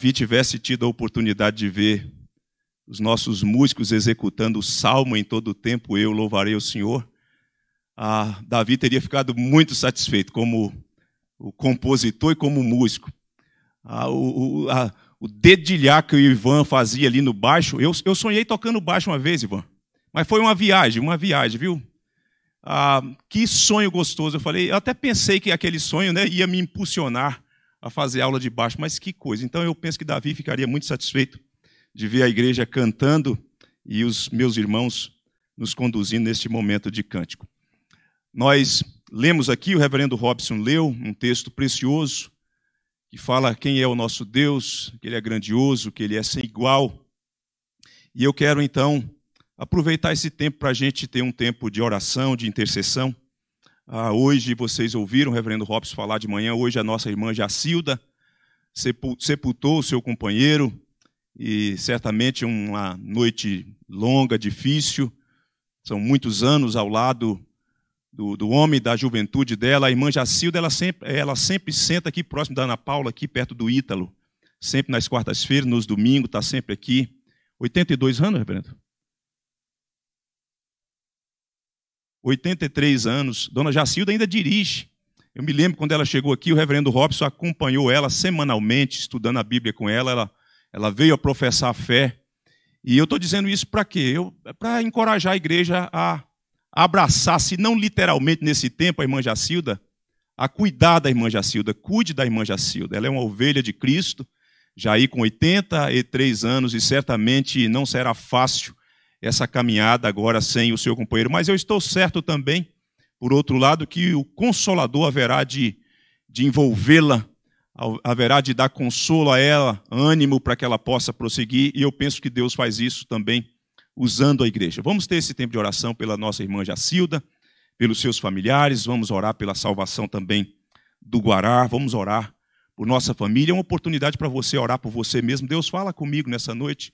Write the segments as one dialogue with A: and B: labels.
A: Davi tivesse tido a oportunidade de ver os nossos músicos executando o salmo em todo o tempo, eu louvarei o Senhor, ah, Davi teria ficado muito satisfeito como o compositor e como músico. Ah, o, o, a, o, dedilhar que o Ivan fazia ali no baixo, eu, eu sonhei tocando baixo uma vez, Ivan, mas foi uma viagem, uma viagem, viu? Ah, que sonho gostoso, eu falei, eu até pensei que aquele sonho né, ia me impulsionar a fazer aula de baixo. Mas que coisa! Então eu penso que Davi ficaria muito satisfeito de ver a igreja cantando e os meus irmãos nos conduzindo neste momento de cântico. Nós lemos aqui, o reverendo Robson leu um texto precioso que fala quem é o nosso Deus, que ele é grandioso, que ele é sem igual. E eu quero então aproveitar esse tempo para a gente ter um tempo de oração, de intercessão. Ah, hoje vocês ouviram o reverendo Robson falar de manhã, hoje a nossa irmã Jacilda sepultou o seu companheiro e certamente uma noite longa, difícil. São muitos anos ao lado do, do homem da juventude dela. A irmã Jacilda, ela sempre, ela sempre senta aqui próximo da Ana Paula, aqui perto do Ítalo. Sempre nas quartas-feiras, nos domingos, está sempre aqui. 82 anos, reverendo? 83 anos. Dona Jacilda ainda dirige. Eu me lembro quando ela chegou aqui, o reverendo Robson acompanhou ela semanalmente, estudando a Bíblia com ela. Ela, ela veio a professar a fé. E eu estou dizendo isso para quê? É para encorajar a igreja a abraçar, se não literalmente nesse tempo, a irmã Jacilda, a cuidar da irmã Jacilda. Cuide da irmã Jacilda. Ela é uma ovelha de Cristo, já aí com 83 anos, e certamente não será fácil essa caminhada agora sem o seu companheiro. Mas eu estou certo também, por outro lado, que o consolador haverá de, de envolvê-la, haverá de dar consolo a ela, ânimo para que ela possa prosseguir, e eu penso que Deus faz isso também usando a igreja. Vamos ter esse tempo de oração pela nossa irmã Jacilda, pelos seus familiares, vamos orar pela salvação também do Guará, vamos orar por nossa família. É uma oportunidade para você orar por você mesmo. Deus fala comigo nessa noite.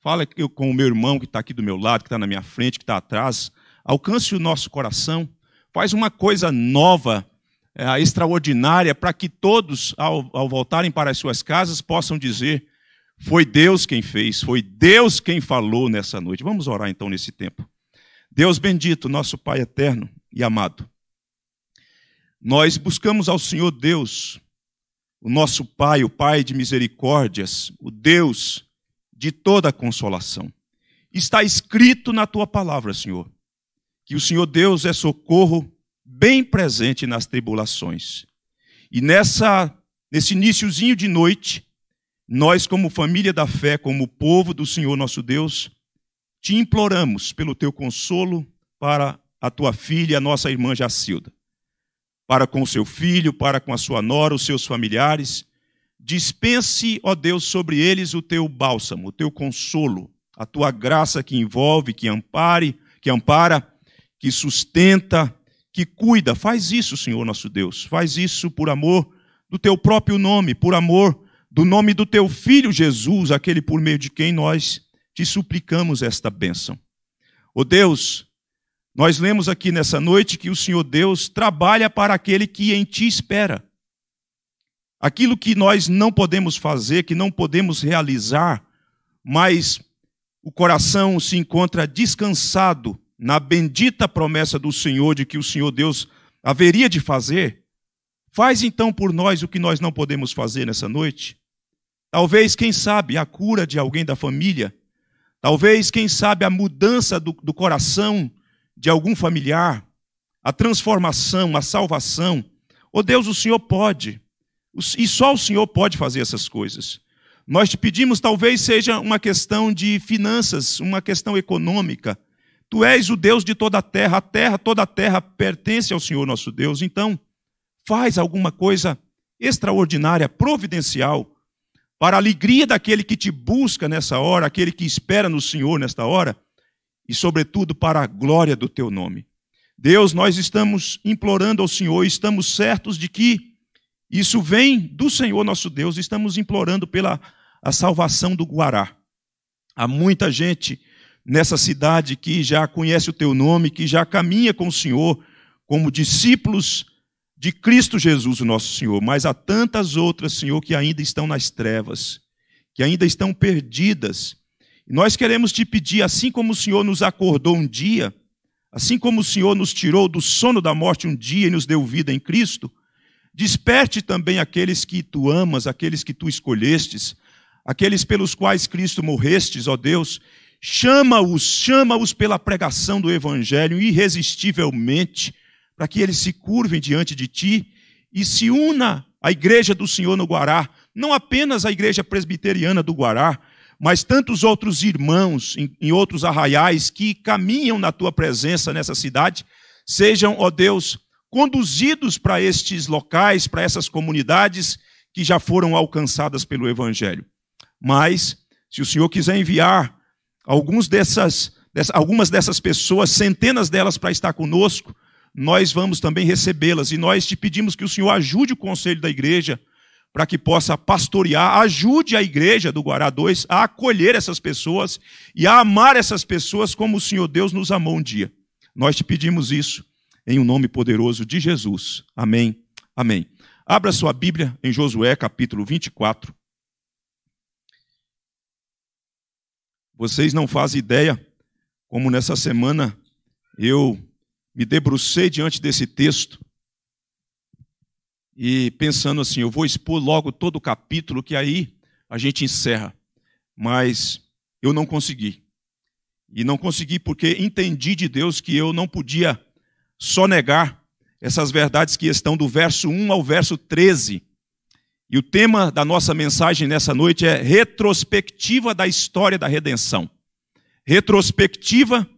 A: Fala com o meu irmão que está aqui do meu lado, que está na minha frente, que está atrás. Alcance o nosso coração. Faz uma coisa nova, é, extraordinária, para que todos, ao, ao voltarem para as suas casas, possam dizer: foi Deus quem fez, foi Deus quem falou nessa noite. Vamos orar então nesse tempo. Deus bendito, nosso Pai eterno e amado. Nós buscamos ao Senhor Deus, o nosso Pai, o Pai de misericórdias, o Deus de toda consolação. Está escrito na tua palavra, Senhor, que o Senhor Deus é socorro bem presente nas tribulações. E nessa nesse iníciozinho de noite, nós como família da fé, como povo do Senhor nosso Deus, te imploramos pelo teu consolo para a tua filha, a nossa irmã Jacilda, para com o seu filho, para com a sua nora, os seus familiares, Dispense, ó Deus, sobre eles o teu bálsamo, o teu consolo, a tua graça que envolve, que ampare, que ampara, que sustenta, que cuida. Faz isso, Senhor nosso Deus. Faz isso por amor do teu próprio nome, por amor do nome do teu filho Jesus, aquele por meio de quem nós te suplicamos esta bênção. Ó Deus, nós lemos aqui nessa noite que o Senhor Deus trabalha para aquele que em ti espera aquilo que nós não podemos fazer, que não podemos realizar, mas o coração se encontra descansado na bendita promessa do Senhor de que o Senhor Deus haveria de fazer, faz então por nós o que nós não podemos fazer nessa noite. Talvez, quem sabe, a cura de alguém da família, talvez, quem sabe, a mudança do, do coração de algum familiar, a transformação, a salvação. Oh Deus, o Senhor pode. E só o Senhor pode fazer essas coisas. Nós te pedimos, talvez seja uma questão de finanças, uma questão econômica. Tu és o Deus de toda a terra, a terra, toda a terra pertence ao Senhor nosso Deus. Então, faz alguma coisa extraordinária, providencial, para a alegria daquele que te busca nessa hora, aquele que espera no Senhor nesta hora, e sobretudo para a glória do teu nome. Deus, nós estamos implorando ao Senhor, estamos certos de que isso vem do Senhor nosso Deus. Estamos implorando pela a salvação do Guará. Há muita gente nessa cidade que já conhece o teu nome, que já caminha com o Senhor como discípulos de Cristo Jesus, o nosso Senhor, mas há tantas outras, Senhor, que ainda estão nas trevas, que ainda estão perdidas. nós queremos te pedir, assim como o Senhor nos acordou um dia, assim como o Senhor nos tirou do sono da morte um dia e nos deu vida em Cristo, Desperte também aqueles que tu amas, aqueles que tu escolhestes, aqueles pelos quais Cristo morrestes, ó Deus. Chama-os, chama-os pela pregação do Evangelho irresistivelmente, para que eles se curvem diante de ti e se una à igreja do Senhor no Guará, não apenas a igreja presbiteriana do Guará, mas tantos outros irmãos em, em, outros arraiais que caminham na tua presença nessa cidade, sejam, ó Deus, conduzidos para estes locais, para essas comunidades que já foram alcançadas pelo Evangelho. Mas, se o Senhor quiser enviar alguns dessas, dessas algumas dessas pessoas, centenas delas, para estar conosco, nós vamos também recebê-las. E nós te pedimos que o Senhor ajude o conselho da igreja para que possa pastorear, ajude a igreja do Guará 2 a acolher essas pessoas e a amar essas pessoas como o Senhor Deus nos amou um dia. Nós te pedimos isso em o um nome poderoso de Jesus. Amém. Amém. Abra sua Bíblia em Josué capítulo 24. Vocês não fazem ideia como nessa semana eu me debrucei diante desse texto e pensando assim, eu vou expor logo todo o capítulo que aí a gente encerra. Mas eu não consegui. E não consegui porque entendi de Deus que eu não podia só negar essas verdades que estão do verso 1 ao verso 13. E o tema da nossa mensagem nessa noite é retrospectiva da história da redenção. Retrospectiva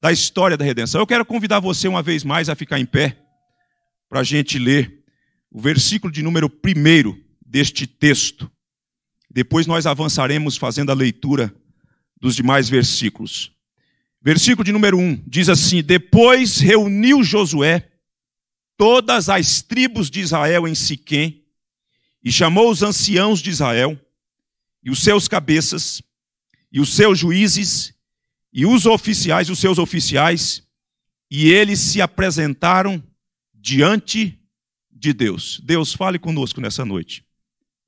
A: da história da redenção. Eu quero convidar você uma vez mais a ficar em pé para a gente ler o versículo de número 1 deste texto. Depois nós avançaremos fazendo a leitura dos demais versículos. Versículo de número 1 diz assim: Depois reuniu Josué todas as tribos de Israel em Siquém e chamou os anciãos de Israel e os seus cabeças e os seus juízes e os oficiais, os seus oficiais, e eles se apresentaram diante de Deus. Deus, fale conosco nessa noite.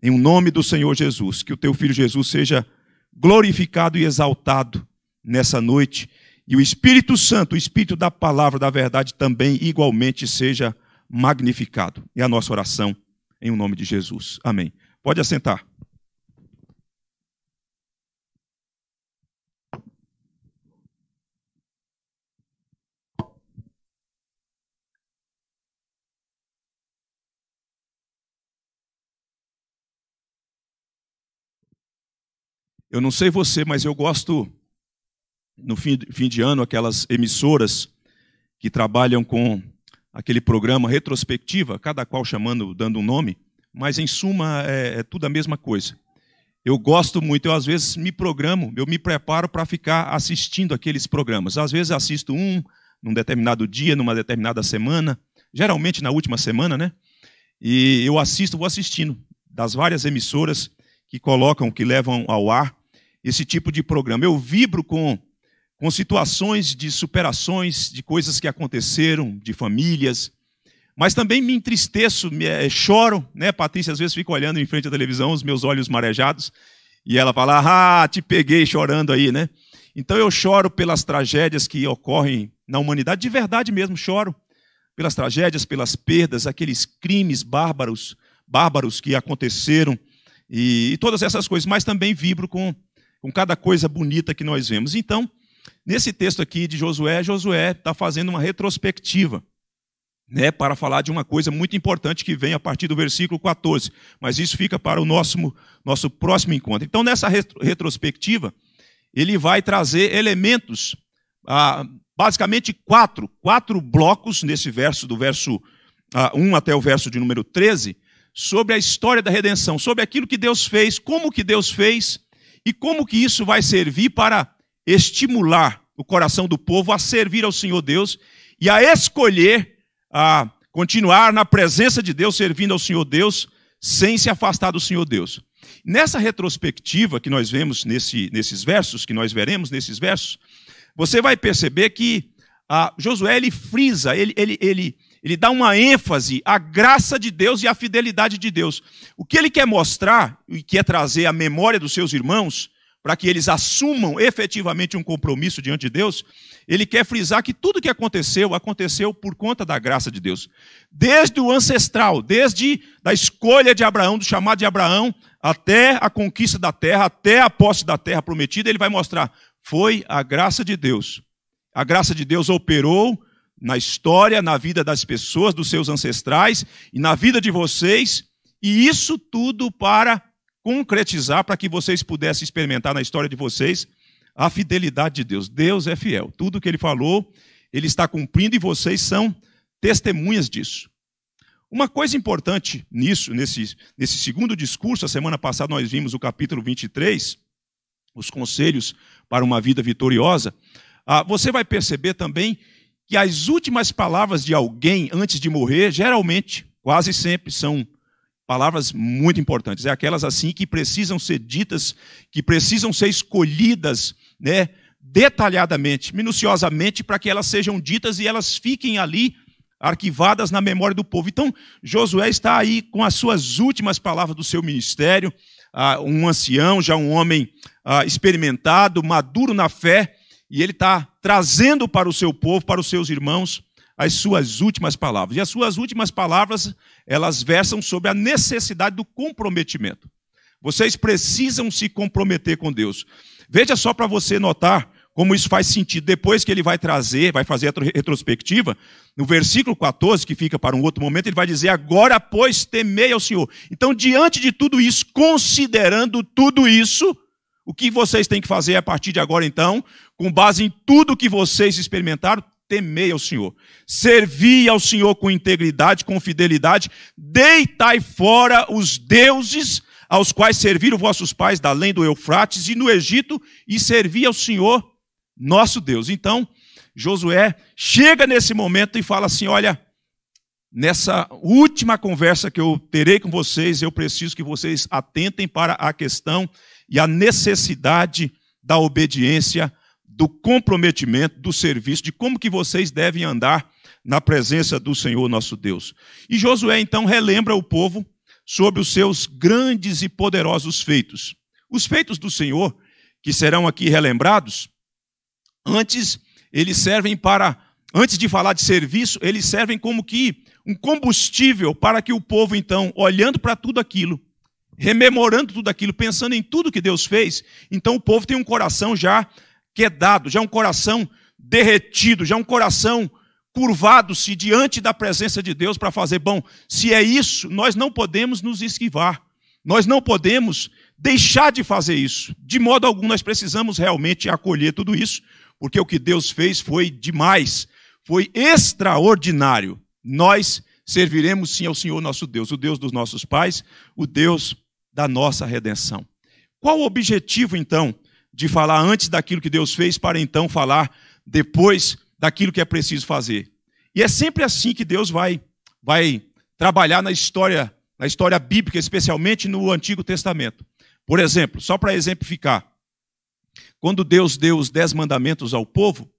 A: Em o nome do Senhor Jesus, que o teu filho Jesus seja glorificado e exaltado nessa noite e o Espírito Santo, o Espírito da palavra da verdade, também igualmente seja magnificado. É a nossa oração, em o nome de Jesus. Amém. Pode assentar. Eu não sei você, mas eu gosto no fim, fim de ano, aquelas emissoras que trabalham com aquele programa retrospectiva, cada qual chamando, dando um nome, mas em suma é, é tudo a mesma coisa. Eu gosto muito, eu às vezes me programo, eu me preparo para ficar assistindo aqueles programas. Às vezes assisto um num determinado dia, numa determinada semana, geralmente na última semana, né? E eu assisto, vou assistindo das várias emissoras que colocam, que levam ao ar esse tipo de programa. Eu vibro com com situações de superações de coisas que aconteceram, de famílias, mas também me entristeço, me, é, choro, né? Patrícia às vezes fica olhando em frente à televisão, os meus olhos marejados, e ela fala: "Ah, te peguei chorando aí, né?" Então eu choro pelas tragédias que ocorrem na humanidade, de verdade mesmo choro pelas tragédias, pelas perdas, aqueles crimes bárbaros, bárbaros que aconteceram e, e todas essas coisas, mas também vibro com com cada coisa bonita que nós vemos. Então, Nesse texto aqui de Josué, Josué está fazendo uma retrospectiva. Né, para falar de uma coisa muito importante que vem a partir do versículo 14, mas isso fica para o nosso, nosso próximo encontro. Então, nessa retro, retrospectiva, ele vai trazer elementos, ah, basicamente quatro, quatro blocos nesse verso, do verso ah, 1 até o verso de número 13, sobre a história da redenção, sobre aquilo que Deus fez, como que Deus fez e como que isso vai servir para estimular o coração do povo a servir ao Senhor Deus e a escolher a continuar na presença de Deus, servindo ao Senhor Deus, sem se afastar do Senhor Deus. Nessa retrospectiva que nós vemos nesse, nesses versos, que nós veremos nesses versos, você vai perceber que Josué ele frisa, ele, ele, ele, ele dá uma ênfase à graça de Deus e à fidelidade de Deus. O que ele quer mostrar e quer trazer à memória dos seus irmãos para que eles assumam efetivamente um compromisso diante de Deus, ele quer frisar que tudo que aconteceu, aconteceu por conta da graça de Deus. Desde o ancestral, desde a escolha de Abraão, do chamado de Abraão, até a conquista da terra, até a posse da terra prometida, ele vai mostrar: foi a graça de Deus. A graça de Deus operou na história, na vida das pessoas, dos seus ancestrais e na vida de vocês, e isso tudo para concretizar para que vocês pudessem experimentar na história de vocês a fidelidade de Deus. Deus é fiel. Tudo que ele falou, ele está cumprindo e vocês são testemunhas disso. Uma coisa importante nisso, nesse, nesse segundo discurso, a semana passada nós vimos o capítulo 23, os conselhos para uma vida vitoriosa. Ah, você vai perceber também que as últimas palavras de alguém antes de morrer, geralmente, quase sempre, são Palavras muito importantes, é aquelas assim que precisam ser ditas, que precisam ser escolhidas, né, detalhadamente, minuciosamente, para que elas sejam ditas e elas fiquem ali arquivadas na memória do povo. Então, Josué está aí com as suas últimas palavras do seu ministério, ah, um ancião, já um homem ah, experimentado, maduro na fé, e ele está trazendo para o seu povo, para os seus irmãos, as suas últimas palavras. E as suas últimas palavras, elas versam sobre a necessidade do comprometimento. Vocês precisam se comprometer com Deus. Veja só para você notar como isso faz sentido. Depois que ele vai trazer, vai fazer a retrospectiva, no versículo 14, que fica para um outro momento, ele vai dizer: Agora, pois, temei ao Senhor. Então, diante de tudo isso, considerando tudo isso, o que vocês têm que fazer a partir de agora, então, com base em tudo que vocês experimentaram, temei ao Senhor, servi ao Senhor com integridade, com fidelidade, deitai fora os deuses aos quais serviram vossos pais, da além do Eufrates e no Egito, e servi ao Senhor nosso Deus. Então, Josué chega nesse momento e fala assim: Olha, nessa última conversa que eu terei com vocês, eu preciso que vocês atentem para a questão e a necessidade da obediência do comprometimento, do serviço, de como que vocês devem andar na presença do Senhor nosso Deus. E Josué então relembra o povo sobre os seus grandes e poderosos feitos. Os feitos do Senhor, que serão aqui relembrados, antes eles servem para, antes de falar de serviço, eles servem como que um combustível para que o povo então, olhando para tudo aquilo, rememorando tudo aquilo, pensando em tudo que Deus fez, então o povo tem um coração já que é dado, já um coração derretido, já um coração curvado-se diante da presença de Deus para fazer bom. Se é isso, nós não podemos nos esquivar. Nós não podemos deixar de fazer isso. De modo algum, nós precisamos realmente acolher tudo isso, porque o que Deus fez foi demais, foi extraordinário. Nós serviremos sim ao Senhor nosso Deus, o Deus dos nossos pais, o Deus da nossa redenção. Qual o objetivo, então, de falar antes daquilo que Deus fez para então falar depois daquilo que é preciso fazer. E é sempre assim que Deus vai vai trabalhar na história, na história bíblica, especialmente no Antigo Testamento. Por exemplo, só para exemplificar, quando Deus deu os dez mandamentos ao povo,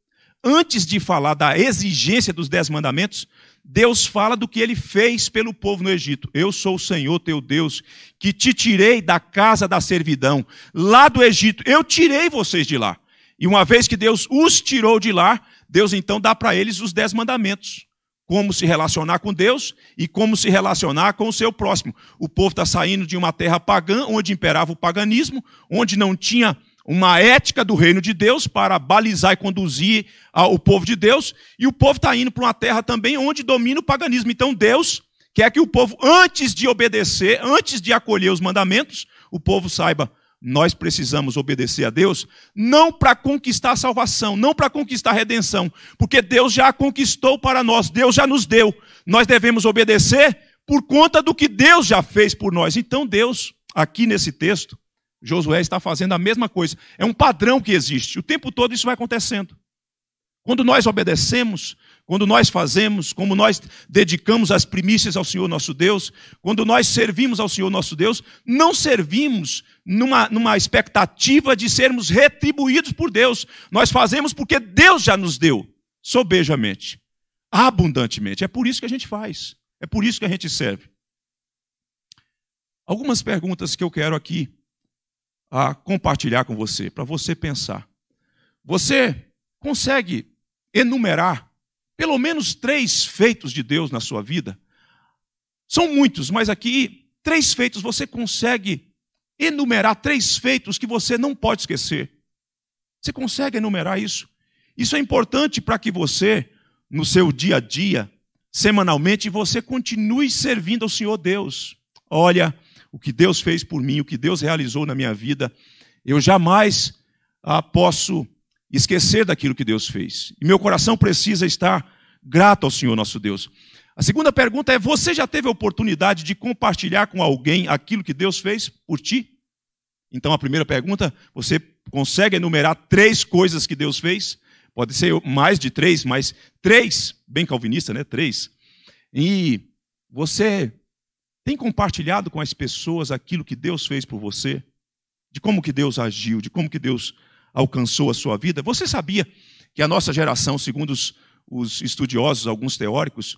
A: antes de falar da exigência dos dez mandamentos, Deus fala do que ele fez pelo povo no Egito. Eu sou o Senhor teu Deus, que te tirei da casa da servidão, lá do Egito. Eu tirei vocês de lá. E uma vez que Deus os tirou de lá, Deus então dá para eles os dez mandamentos. Como se relacionar com Deus e como se relacionar com o seu próximo. O povo está saindo de uma terra pagã, onde imperava o paganismo, onde não tinha uma ética do reino de Deus para balizar e conduzir o povo de Deus, e o povo está indo para uma terra também onde domina o paganismo. Então Deus quer que o povo, antes de obedecer, antes de acolher os mandamentos, o povo saiba. Nós precisamos obedecer a Deus, não para conquistar a salvação, não para conquistar a redenção, porque Deus já a conquistou para nós, Deus já nos deu. Nós devemos obedecer por conta do que Deus já fez por nós. Então, Deus, aqui nesse texto, Josué está fazendo a mesma coisa. É um padrão que existe. O tempo todo isso vai acontecendo. Quando nós obedecemos, quando nós fazemos, como nós dedicamos as primícias ao Senhor nosso Deus, quando nós servimos ao Senhor nosso Deus, não servimos numa, numa expectativa de sermos retribuídos por Deus. Nós fazemos porque Deus já nos deu, sobejamente, abundantemente. É por isso que a gente faz, é por isso que a gente serve. Algumas perguntas que eu quero aqui a compartilhar com você, para você pensar. Você consegue enumerar pelo menos três feitos de Deus na sua vida? São muitos, mas aqui, três feitos você consegue enumerar três feitos que você não pode esquecer. Você consegue enumerar isso? Isso é importante para que você, no seu dia a dia, semanalmente, você continue servindo ao Senhor Deus. Olha, o que Deus fez por mim, o que Deus realizou na minha vida, eu jamais ah, posso esquecer daquilo que Deus fez. E meu coração precisa estar grato ao Senhor nosso Deus. A segunda pergunta é: você já teve a oportunidade de compartilhar com alguém aquilo que Deus fez por ti? Então, a primeira pergunta, você consegue enumerar três coisas que Deus fez? Pode ser mais de três, mas três, bem calvinista, né? Três. E você tem compartilhado com as pessoas aquilo que Deus fez por você? De como que Deus agiu, de como que Deus alcançou a sua vida? Você sabia que a nossa geração, segundo os, os estudiosos, alguns teóricos,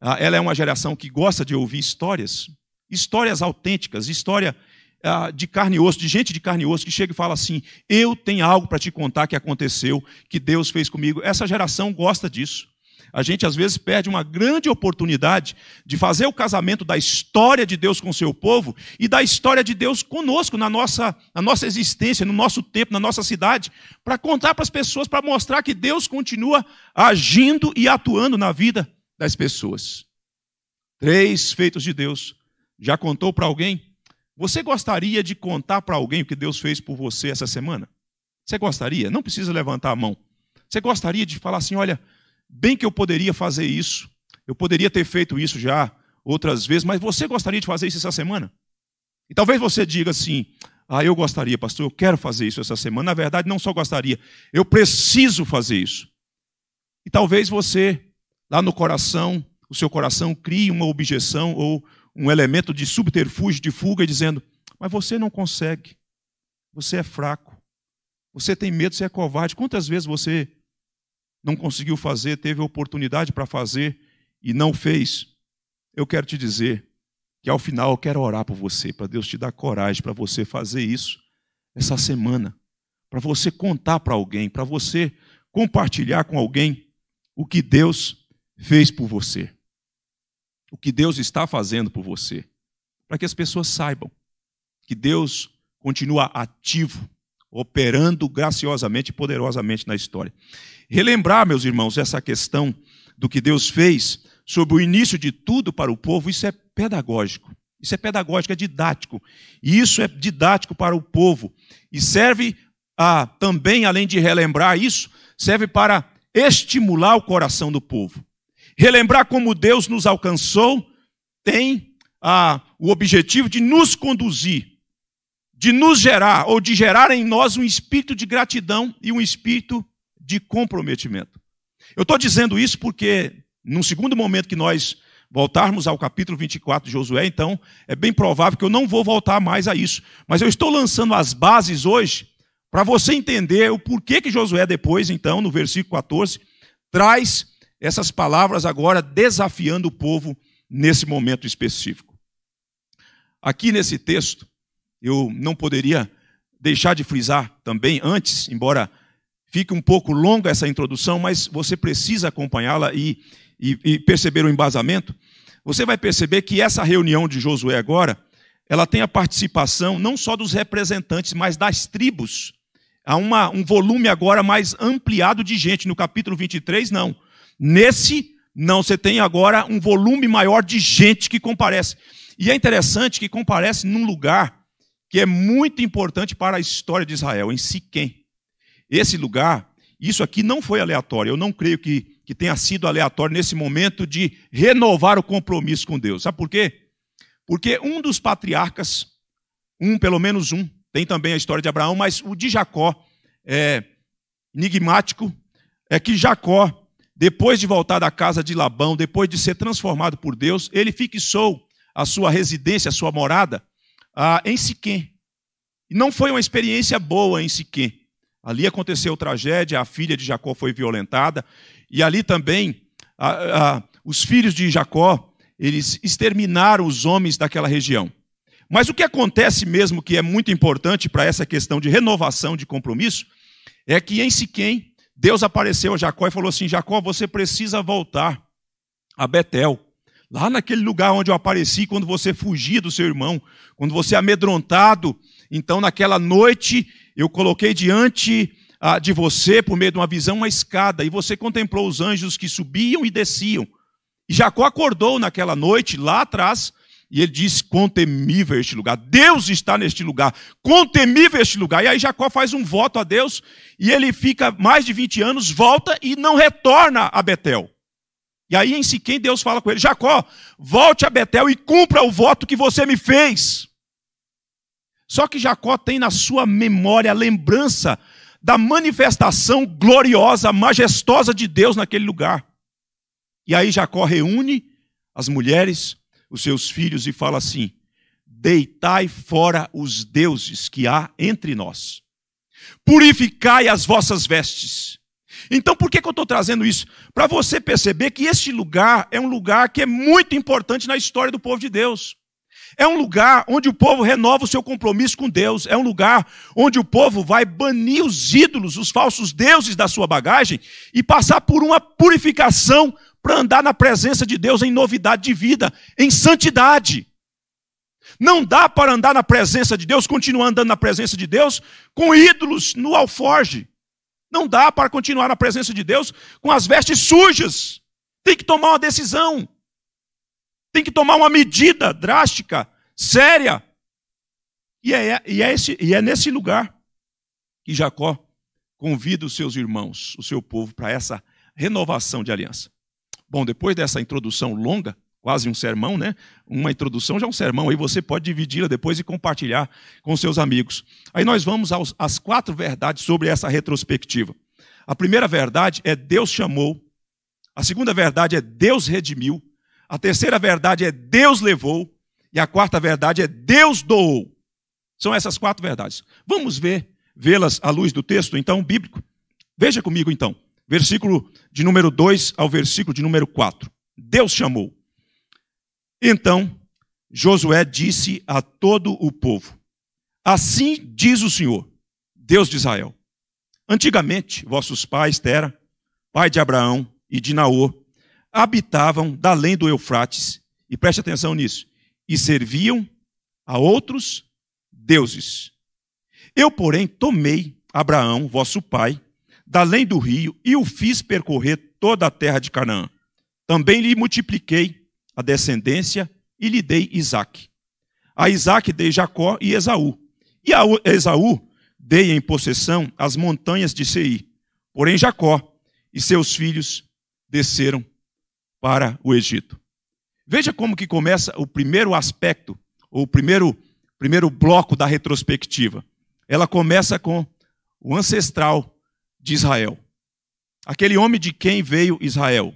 A: ah, ela é uma geração que gosta de ouvir histórias, histórias autênticas, história ah, de carne e osso, de gente de carne e osso que chega e fala assim: "Eu tenho algo para te contar que aconteceu, que Deus fez comigo". Essa geração gosta disso. A gente às vezes perde uma grande oportunidade de fazer o casamento da história de Deus com o seu povo e da história de Deus conosco, na nossa, na nossa existência, no nosso tempo, na nossa cidade, para contar para as pessoas, para mostrar que Deus continua agindo e atuando na vida das pessoas. Três feitos de Deus. Já contou para alguém? Você gostaria de contar para alguém o que Deus fez por você essa semana? Você gostaria? Não precisa levantar a mão. Você gostaria de falar assim: olha Bem que eu poderia fazer isso, eu poderia ter feito isso já outras vezes, mas você gostaria de fazer isso essa semana? E talvez você diga assim: ah, eu gostaria, pastor, eu quero fazer isso essa semana. Na verdade, não só gostaria, eu preciso fazer isso. E talvez você, lá no coração, o seu coração crie uma objeção ou um elemento de subterfúgio, de fuga, dizendo: mas você não consegue, você é fraco, você tem medo, você é covarde. Quantas vezes você não conseguiu fazer, teve oportunidade para fazer e não fez, eu quero te dizer que ao final eu quero orar por você, para Deus te dar coragem para você fazer isso essa semana, para você contar para alguém, para você compartilhar com alguém o que Deus fez por você, o que Deus está fazendo por você, para que as pessoas saibam que Deus continua ativo, operando graciosamente e poderosamente na história relembrar, meus irmãos, essa questão do que Deus fez sobre o início de tudo para o povo, isso é pedagógico. Isso é pedagógico, é didático. E isso é didático para o povo. E serve a, também, além de relembrar isso, serve para estimular o coração do povo. Relembrar como Deus nos alcançou tem a, o objetivo de nos conduzir, de nos gerar, ou de gerar em nós um espírito de gratidão e um espírito de comprometimento. Eu estou dizendo isso porque, num segundo momento que nós voltarmos ao capítulo 24 de Josué, então é bem provável que eu não vou voltar mais a isso. Mas eu estou lançando as bases hoje para você entender o porquê que Josué, depois, então, no versículo 14, traz essas palavras agora desafiando o povo nesse momento específico. Aqui nesse texto, eu não poderia deixar de frisar também antes, embora Fica um pouco longa essa introdução, mas você precisa acompanhá-la e, e, e perceber o embasamento. Você vai perceber que essa reunião de Josué agora, ela tem a participação não só dos representantes, mas das tribos. Há uma, um volume agora mais ampliado de gente. No capítulo 23, não. Nesse, não. Você tem agora um volume maior de gente que comparece. E é interessante que comparece num lugar que é muito importante para a história de Israel, em Siquém. Esse lugar, isso aqui não foi aleatório. Eu não creio que, que tenha sido aleatório nesse momento de renovar o compromisso com Deus. Sabe por quê? Porque um dos patriarcas, um pelo menos um, tem também a história de Abraão, mas o de Jacó é enigmático, é que Jacó, depois de voltar da casa de Labão, depois de ser transformado por Deus, ele fixou a sua residência, a sua morada, ah, em Siquém. E não foi uma experiência boa em Siquém. Ali aconteceu tragédia, a filha de Jacó foi violentada, e ali também a, a, os filhos de Jacó, eles exterminaram os homens daquela região. Mas o que acontece mesmo, que é muito importante para essa questão de renovação de compromisso, é que em Siquém, Deus apareceu a Jacó e falou assim: Jacó, você precisa voltar a Betel, lá naquele lugar onde eu apareci quando você fugia do seu irmão, quando você é amedrontado então, naquela noite, eu coloquei diante ah, de você, por meio de uma visão, uma escada, e você contemplou os anjos que subiam e desciam. E Jacó acordou naquela noite, lá atrás, e ele disse: Quão temível este lugar! Deus está neste lugar! Quão temível este lugar! E aí Jacó faz um voto a Deus, e ele fica mais de 20 anos, volta e não retorna a Betel. E aí em Siquém Deus fala com ele: Jacó, volte a Betel e cumpra o voto que você me fez. Só que Jacó tem na sua memória a lembrança da manifestação gloriosa, majestosa de Deus naquele lugar. E aí Jacó reúne as mulheres, os seus filhos e fala assim: Deitai fora os deuses que há entre nós, purificai as vossas vestes. Então, por que, que eu estou trazendo isso? Para você perceber que este lugar é um lugar que é muito importante na história do povo de Deus. É um lugar onde o povo renova o seu compromisso com Deus. É um lugar onde o povo vai banir os ídolos, os falsos deuses da sua bagagem e passar por uma purificação para andar na presença de Deus em novidade de vida, em santidade. Não dá para andar na presença de Deus, continuar andando na presença de Deus com ídolos no alforge. Não dá para continuar na presença de Deus com as vestes sujas. Tem que tomar uma decisão. Tem que tomar uma medida drástica, séria. E é, e é, esse, e é nesse lugar que Jacó convida os seus irmãos, o seu povo, para essa renovação de aliança. Bom, depois dessa introdução longa, quase um sermão, né? Uma introdução já é um sermão, aí você pode dividi-la depois e compartilhar com seus amigos. Aí nós vamos aos, às quatro verdades sobre essa retrospectiva. A primeira verdade é Deus chamou. A segunda verdade é Deus redimiu. A terceira verdade é Deus levou. E a quarta verdade é Deus doou. São essas quatro verdades. Vamos ver, vê-las à luz do texto, então, bíblico. Veja comigo, então. Versículo de número 2 ao versículo de número 4. Deus chamou. Então, Josué disse a todo o povo: Assim diz o Senhor, Deus de Israel. Antigamente, vossos pais, Tera, pai de Abraão e de Naor, habitavam da além do Eufrates, e preste atenção nisso, e serviam a outros deuses. Eu, porém, tomei Abraão, vosso pai, da além do rio, e o fiz percorrer toda a terra de Canaã. Também lhe multipliquei a descendência e lhe dei Isaac. A Isaac dei Jacó e Esaú. E a Esaú dei em possessão as montanhas de Seir. Porém, Jacó e seus filhos desceram para o Egito. Veja como que começa o primeiro aspecto, ou o primeiro, primeiro bloco da retrospectiva. Ela começa com o ancestral de Israel. Aquele homem de quem veio Israel,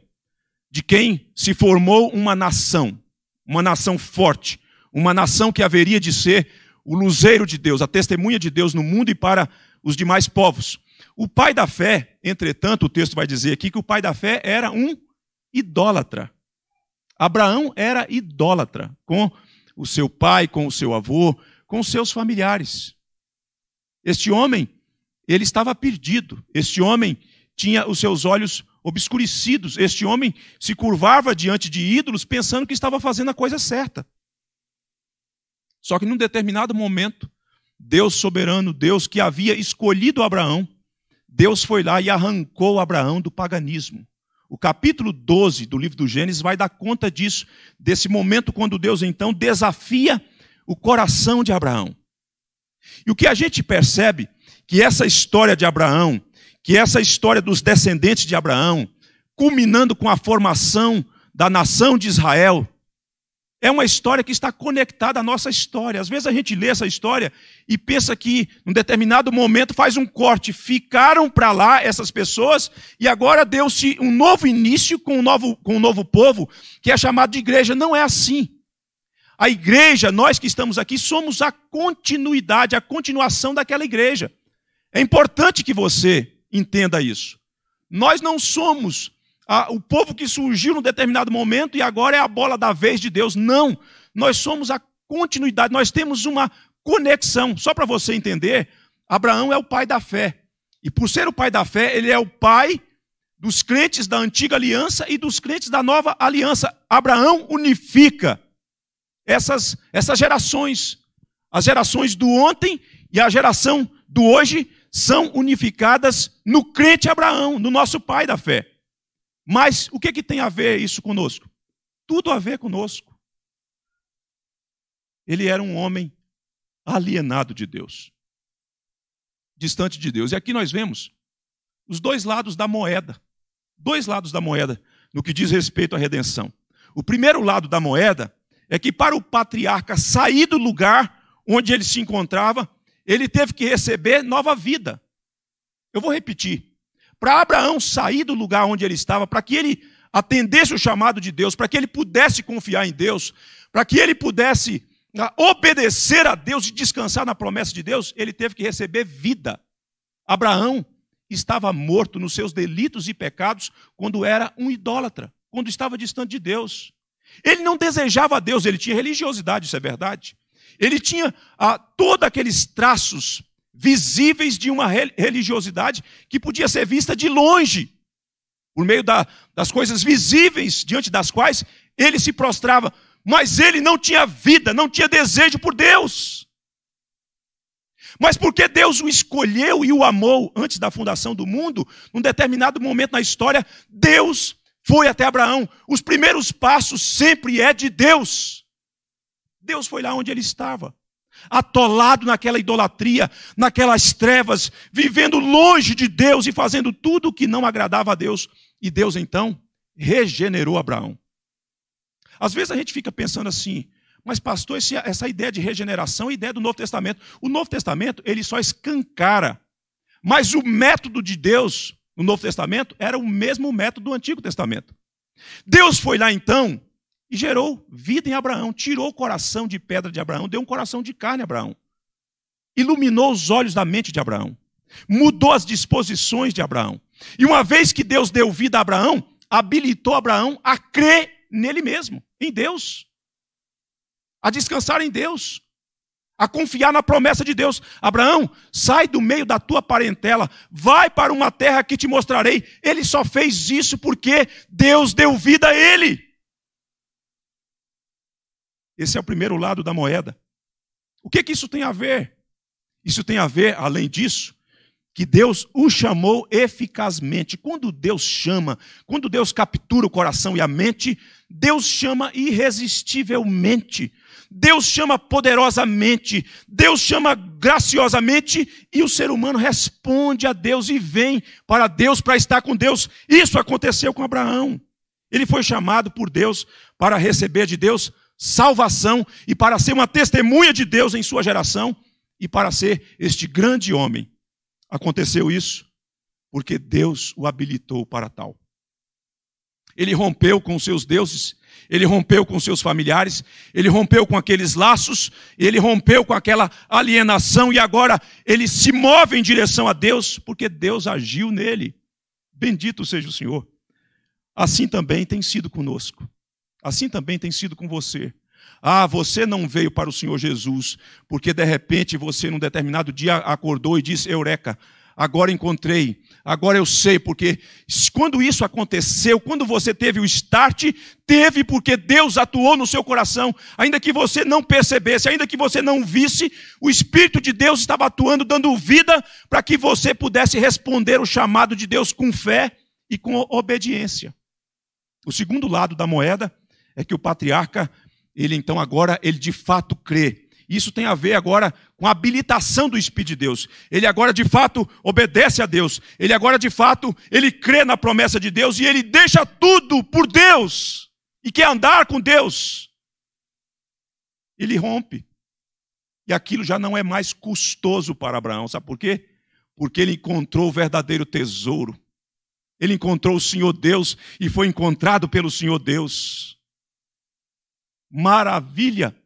A: de quem se formou uma nação, uma nação forte, uma nação que haveria de ser o luzeiro de Deus, a testemunha de Deus no mundo e para os demais povos. O pai da fé, entretanto, o texto vai dizer aqui que o pai da fé era um idólatra. Abraão era idólatra com o seu pai, com o seu avô, com seus familiares. Este homem, ele estava perdido. Este homem tinha os seus olhos obscurecidos. Este homem se curvava diante de ídolos pensando que estava fazendo a coisa certa. Só que num determinado momento, Deus soberano, Deus que havia escolhido Abraão, Deus foi lá e arrancou Abraão do paganismo. O capítulo 12 do livro do Gênesis vai dar conta disso, desse momento quando Deus então desafia o coração de Abraão. E o que a gente percebe que essa história de Abraão, que essa história dos descendentes de Abraão, culminando com a formação da nação de Israel, é uma história que está conectada à nossa história. Às vezes a gente lê essa história e pensa que, num determinado momento, faz um corte. Ficaram para lá essas pessoas e agora deu-se um novo início com um novo, com um novo povo, que é chamado de igreja. Não é assim. A igreja, nós que estamos aqui, somos a continuidade, a continuação daquela igreja. É importante que você entenda isso. Nós não somos o povo que surgiu num determinado momento e agora é a bola da vez de Deus. Não, nós somos a continuidade, nós temos uma conexão. Só para você entender, Abraão é o pai da fé. E por ser o pai da fé, ele é o pai dos crentes da antiga aliança e dos crentes da nova aliança. Abraão unifica essas, essas gerações. As gerações do ontem e a geração do hoje são unificadas no crente Abraão, no nosso pai da fé. Mas o que, que tem a ver isso conosco? Tudo a ver conosco. Ele era um homem alienado de Deus, distante de Deus. E aqui nós vemos os dois lados da moeda, dois lados da moeda no que diz respeito à redenção. O primeiro lado da moeda é que para o patriarca sair do lugar onde ele se encontrava, ele teve que receber nova vida. Eu vou repetir para Abraão sair do lugar onde ele estava, para que ele atendesse o chamado de Deus, para que ele pudesse confiar em Deus, para que ele pudesse ah, obedecer a Deus e descansar na promessa de Deus, ele teve que receber vida. Abraão estava morto nos seus delitos e pecados quando era um idólatra, quando estava distante de Deus. Ele não desejava a Deus, ele tinha religiosidade, isso é verdade. Ele tinha ah, todos aqueles traços visíveis de uma religiosidade que podia ser vista de longe, por meio da, das coisas visíveis diante das quais ele se prostrava, mas ele não tinha vida, não tinha desejo por Deus. Mas porque Deus o escolheu e o amou antes da fundação do mundo, num determinado momento na história, Deus foi até Abraão. Os primeiros passos sempre é de Deus. Deus foi lá onde ele estava atolado naquela idolatria, naquelas trevas, vivendo longe de Deus e fazendo tudo o que não agradava a Deus. E Deus então regenerou Abraão. Às vezes a gente fica pensando assim, mas pastor, essa ideia de regeneração é ideia do Novo Testamento. O Novo Testamento, ele só escancara. Mas o método de Deus no Novo Testamento era o mesmo método do Antigo Testamento. Deus foi lá então e gerou vida em Abraão, tirou o coração de pedra de Abraão, deu um coração de carne a Abraão, iluminou os olhos da mente de Abraão, mudou as disposições de Abraão. E uma vez que Deus deu vida a Abraão, habilitou Abraão a crer nele mesmo, em Deus, a descansar em Deus, a confiar na promessa de Deus. Abraão, sai do meio da tua parentela, vai para uma terra que te mostrarei. Ele só fez isso porque Deus deu vida a ele. Esse é o primeiro lado da moeda. O que, que isso tem a ver? Isso tem a ver, além disso, que Deus o chamou eficazmente. Quando Deus chama, quando Deus captura o coração e a mente, Deus chama irresistivelmente. Deus chama poderosamente, Deus chama graciosamente e o ser humano responde a Deus e vem para Deus para estar com Deus. Isso aconteceu com Abraão. Ele foi chamado por Deus para receber de Deus salvação e para ser uma testemunha de Deus em sua geração e para ser este grande homem. Aconteceu isso porque Deus o habilitou para tal. Ele rompeu com seus deuses, ele rompeu com seus familiares, ele rompeu com aqueles laços, ele rompeu com aquela alienação e agora ele se move em direção a Deus porque Deus agiu nele. Bendito seja o Senhor. Assim também tem sido conosco. Assim também tem sido com você. Ah, você não veio para o Senhor Jesus, porque de repente você, num determinado dia, acordou e disse: Eureka, agora encontrei, agora eu sei, porque quando isso aconteceu, quando você teve o start, teve porque Deus atuou no seu coração, ainda que você não percebesse, ainda que você não visse, o Espírito de Deus estava atuando, dando vida para que você pudesse responder o chamado de Deus com fé e com obediência. O segundo lado da moeda é que o patriarca, ele então agora, ele de fato crê. Isso tem a ver agora com a habilitação do Espírito de Deus. Ele agora de fato obedece a Deus. Ele agora de fato, ele crê na promessa de Deus e ele deixa tudo por Deus e quer andar com Deus. Ele rompe. E aquilo já não é mais custoso para Abraão, sabe por quê? Porque ele encontrou o verdadeiro tesouro. Ele encontrou o Senhor Deus e foi encontrado pelo Senhor Deus maravilha.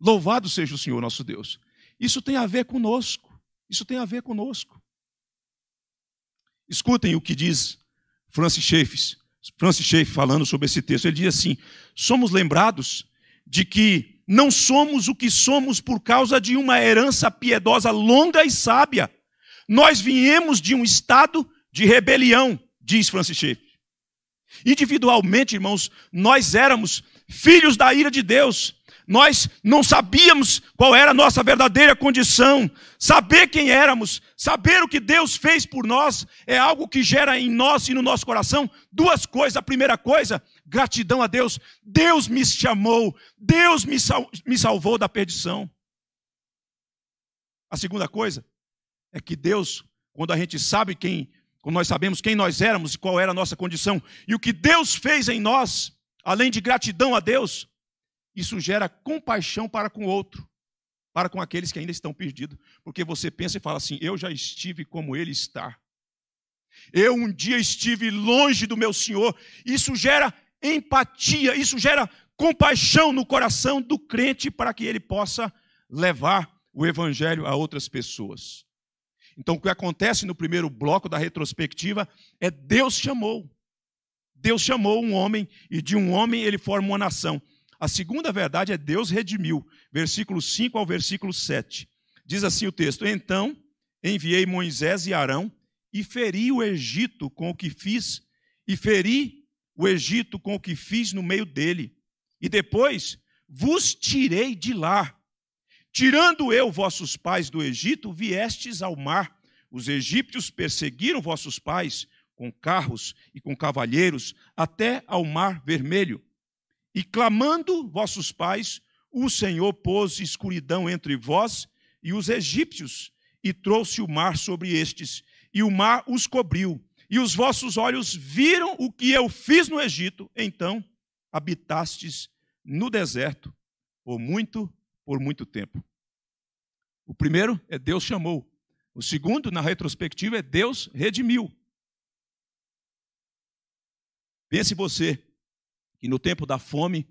A: Louvado seja o Senhor nosso Deus. Isso tem a ver conosco. Isso tem a ver conosco. Escutem o que diz Francis Schaeffer, Francis Schaeffer falando sobre esse texto. Ele diz assim: somos lembrados de que não somos o que somos por causa de uma herança piedosa longa e sábia. Nós viemos de um estado de rebelião, diz Francis Schaeffer. Individualmente, irmãos, nós éramos filhos da ira de Deus. Nós não sabíamos qual era a nossa verdadeira condição. Saber quem éramos, saber o que Deus fez por nós, é algo que gera em nós e no nosso coração duas coisas. A primeira coisa, gratidão a Deus. Deus me chamou, Deus me, sal me salvou da perdição. A segunda coisa é que Deus, quando a gente sabe quem, quando nós sabemos quem nós éramos e qual era a nossa condição, e o que Deus fez em nós, Além de gratidão a Deus, isso gera compaixão para com o outro, para com aqueles que ainda estão perdidos. Porque você pensa e fala assim: eu já estive como ele está. Eu um dia estive longe do meu Senhor. Isso gera empatia, isso gera compaixão no coração do crente para que ele possa levar o evangelho a outras pessoas. Então, o que acontece no primeiro bloco da retrospectiva é Deus chamou. Deus chamou um homem e de um homem ele forma uma nação. A segunda verdade é Deus redimiu, versículo 5 ao versículo 7. Diz assim o texto: Então enviei Moisés e Arão e feri o Egito com o que fiz, e feri o Egito com o que fiz no meio dele. E depois vos tirei de lá. Tirando eu vossos pais do Egito, viestes ao mar. Os egípcios perseguiram vossos pais com carros e com cavalheiros, até ao Mar Vermelho. E clamando vossos pais, o Senhor pôs escuridão entre vós e os egípcios, e trouxe o mar sobre estes, e o mar os cobriu. E os vossos olhos viram o que eu fiz no Egito, então habitastes no deserto por muito, por muito tempo. O primeiro é Deus chamou. O segundo, na retrospectiva, é Deus redimiu. Pense você que no tempo da fome,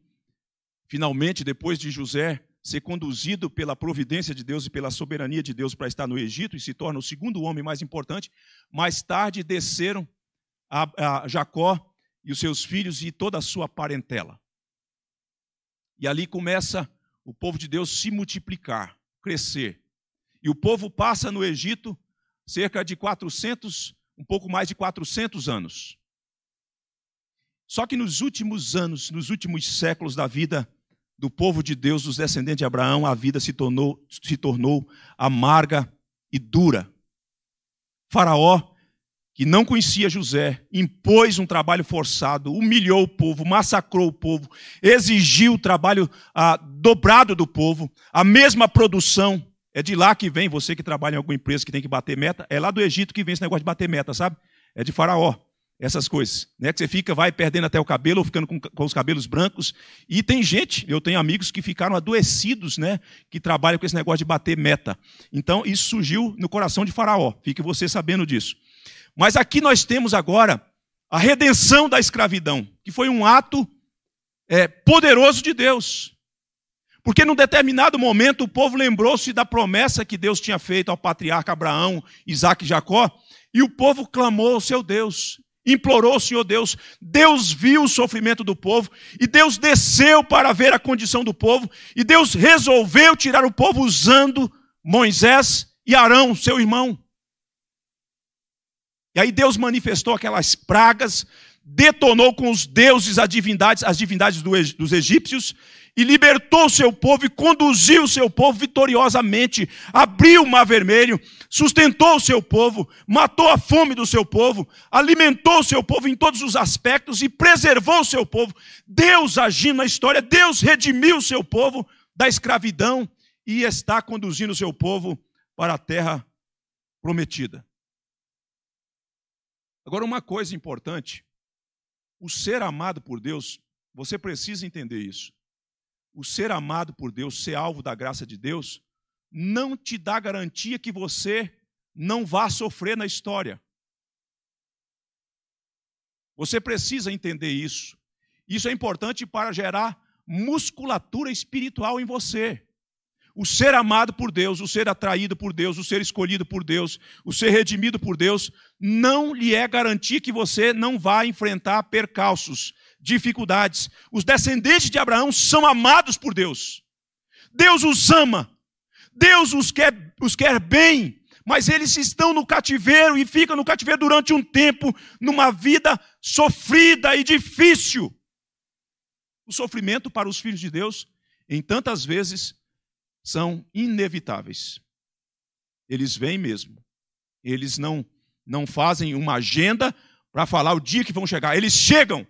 A: finalmente, depois de José ser conduzido pela providência de Deus e pela soberania de Deus para estar no Egito e se torna o segundo homem mais importante, mais tarde desceram a, a Jacó e os seus filhos e toda a sua parentela. E ali começa o povo de Deus se multiplicar, crescer. E o povo passa no Egito cerca de 400, um pouco mais de 400 anos. Só que nos últimos anos, nos últimos séculos da vida do povo de Deus, dos descendentes de Abraão, a vida se tornou, se tornou amarga e dura. Faraó, que não conhecia José, impôs um trabalho forçado, humilhou o povo, massacrou o povo, exigiu o trabalho ah, dobrado do povo, a mesma produção. É de lá que vem você que trabalha em alguma empresa que tem que bater meta. É lá do Egito que vem esse negócio de bater meta, sabe? É de Faraó essas coisas, né? Que você fica, vai perdendo até o cabelo, ou ficando com, com, os cabelos brancos. E tem gente, eu tenho amigos que ficaram adoecidos, né? Que trabalham com esse negócio de bater meta. Então, isso surgiu no coração de Faraó. Fique você sabendo disso. Mas aqui nós temos agora a redenção da escravidão, que foi um ato é, poderoso de Deus. Porque num determinado momento o povo lembrou-se da promessa que Deus tinha feito ao patriarca Abraão, Isaac e Jacó, e o povo clamou ao seu Deus implorou o Senhor Deus. Deus viu o sofrimento do povo e Deus desceu para ver a condição do povo e Deus resolveu tirar o povo usando Moisés e Arão, seu irmão. E aí Deus manifestou aquelas pragas, detonou com os deuses, as divindades, as divindades dos egípcios e libertou o seu povo e conduziu o seu povo vitoriosamente, abriu o mar vermelho, sustentou o seu povo, matou a fome do seu povo, alimentou o seu povo em todos os aspectos e preservou o seu povo. Deus agiu na história, Deus redimiu o seu povo da escravidão e está conduzindo o seu povo para a terra prometida. Agora, uma coisa importante: o ser amado por Deus, você precisa entender isso o ser amado por Deus, ser alvo da graça de Deus, não te dá garantia que você não vá sofrer na história. Você precisa entender isso. Isso é importante para gerar musculatura espiritual em você. O ser amado por Deus, o ser atraído por Deus, o ser escolhido por Deus, o ser redimido por Deus, não lhe é garantia que você não vá enfrentar percalços, dificuldades. Os descendentes de Abraão são amados por Deus. Deus os ama. Deus os quer, os quer bem. Mas eles estão no cativeiro e ficam no cativeiro durante um tempo, numa vida sofrida e difícil. O sofrimento para os filhos de Deus, em tantas vezes, são inevitáveis. Eles vêm mesmo. Eles não não fazem uma agenda para falar o dia que vão chegar. Eles chegam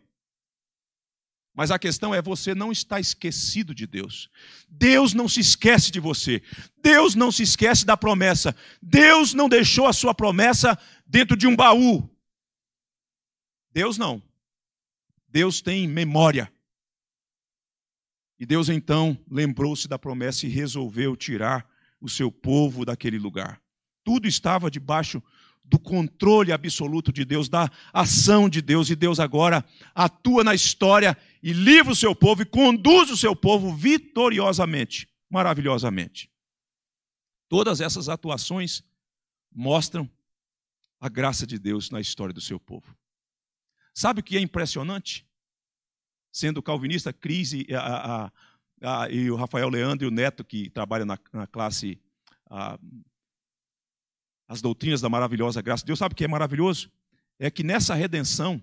A: mas a questão é: você não está esquecido de Deus. Deus não se esquece de você. Deus não se esquece da promessa. Deus não deixou a sua promessa dentro de um baú. Deus não. Deus tem memória. E Deus então lembrou-se da promessa e resolveu tirar o seu povo daquele lugar. Tudo estava debaixo do controle absoluto de Deus, da ação de Deus, e Deus agora atua na história e livra o seu povo e conduz o seu povo vitoriosamente, maravilhosamente. Todas essas atuações mostram a graça de Deus na história do seu povo. Sabe o que é impressionante? Sendo calvinista, Cris e, a, a, a, e o Rafael Leandro e o Neto, que trabalham na, na classe ah, as doutrinas da maravilhosa graça de Deus. Sabe o que é maravilhoso? É que nessa redenção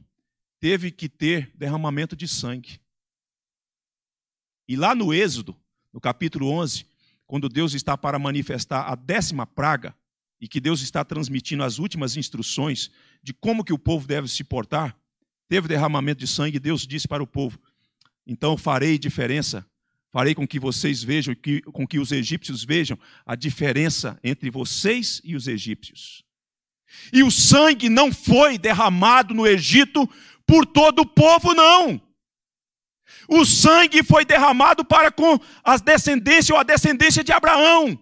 A: teve que ter derramamento de sangue. E lá no Êxodo, no capítulo 11, quando Deus está para manifestar a décima praga e que Deus está transmitindo as últimas instruções de como que o povo deve se portar, teve derramamento de sangue e Deus disse para o povo: "Então farei diferença Farei com que vocês vejam, com que os egípcios vejam a diferença entre vocês e os egípcios. E o sangue não foi derramado no Egito por todo o povo, não. O sangue foi derramado para com as descendências ou a descendência de Abraão.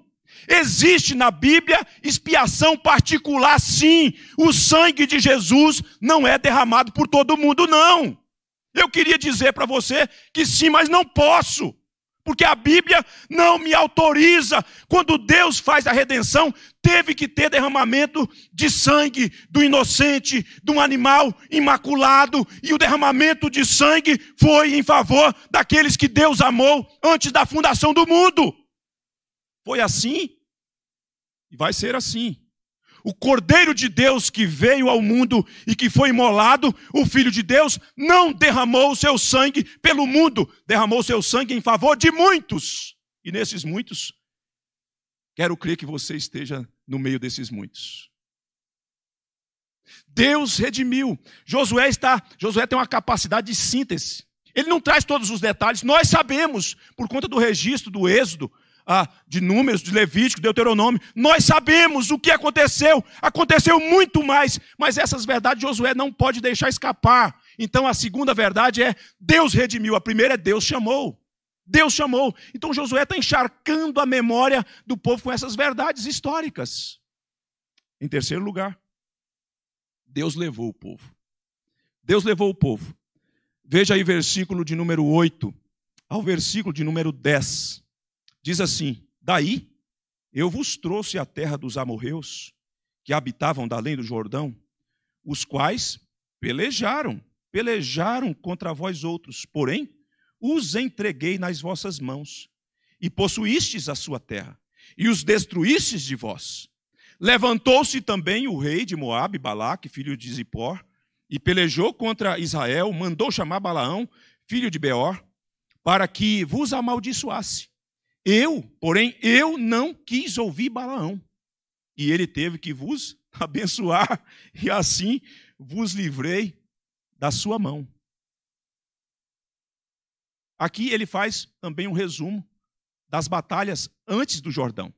A: Existe na Bíblia expiação particular, sim. O sangue de Jesus não é derramado por todo mundo, não. Eu queria dizer para você que sim, mas não posso porque a Bíblia não me autoriza. Quando Deus faz a redenção, teve que ter derramamento de sangue do inocente, de um animal imaculado, e o derramamento de sangue foi em favor daqueles que Deus amou antes da fundação do mundo. Foi assim e vai ser assim o Cordeiro de Deus que veio ao mundo e que foi imolado, o Filho de Deus não derramou o seu sangue pelo mundo, derramou o seu sangue em favor de muitos. E nesses muitos, quero crer que você esteja no meio desses muitos. Deus redimiu. Josué está, Josué tem uma capacidade de síntese. Ele não traz todos os detalhes, nós sabemos por conta do registro do Êxodo, ah, de Números, de Levítico, Deuteronômio, nós sabemos o que aconteceu. Aconteceu muito mais, mas essas verdades Josué não pode deixar escapar. Então a segunda verdade é: Deus redimiu. A primeira é: Deus chamou. Deus chamou. Então Josué está encharcando a memória do povo com essas verdades históricas. Em terceiro lugar, Deus levou o povo. Deus levou o povo. Veja aí versículo de número 8 ao versículo de número 10 diz assim: Daí eu vos trouxe a terra dos amorreus, que habitavam da além do Jordão, os quais pelejaram, pelejaram contra vós outros, porém os entreguei nas vossas mãos, e possuístes a sua terra, e os destruístes de vós. Levantou-se também o rei de Moabe, Balaque, filho de Zippor, e pelejou contra Israel, mandou chamar Balaão, filho de Beor, para que vos amaldiçoasse. Eu, porém, eu não quis ouvir Balaão, e ele teve que vos abençoar, e assim vos livrei da sua mão. Aqui ele faz também um resumo das batalhas antes do Jordão.